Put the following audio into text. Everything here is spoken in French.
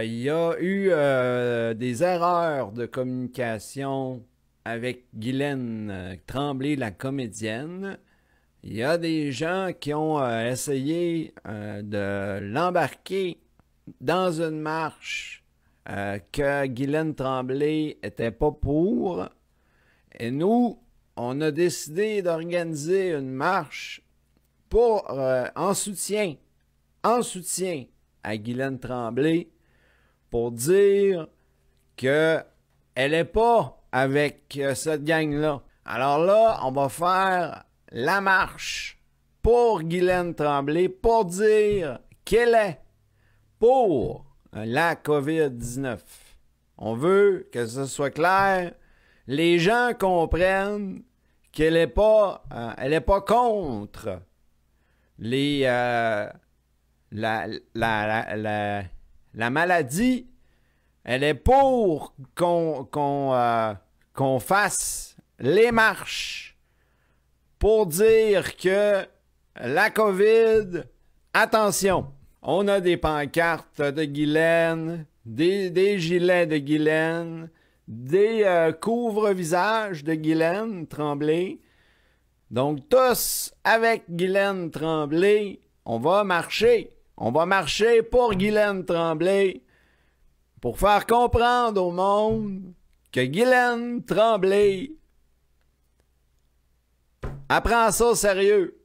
Il y a eu euh, des erreurs de communication avec Guylaine euh, Tremblay, la comédienne. Il y a des gens qui ont euh, essayé de l'embarquer dans une marche que Guylaine Tremblay était pas pour. Et nous, on a décidé d'organiser une marche pour en soutien, en soutien à Guylaine Tremblay pour dire que elle est pas avec euh, cette gang-là. Alors là, on va faire la marche pour Guylaine Tremblay pour dire qu'elle est pour la COVID-19. On veut que ce soit clair. Les gens comprennent qu'elle n'est pas, euh, elle pas contre les, euh, la la maladie, elle est pour euh, qu'on fasse les marches pour dire que la COVID, attention, on a des pancartes de Guylaine, des, gilets de Guylaine, des euh, couvre-visages de Guylaine Tremblay. Donc tous avec Guylaine Tremblay, on va marcher. On va marcher pour Guylaine Tremblay pour faire comprendre au monde que Guylaine Tremblay apprend ça au sérieux.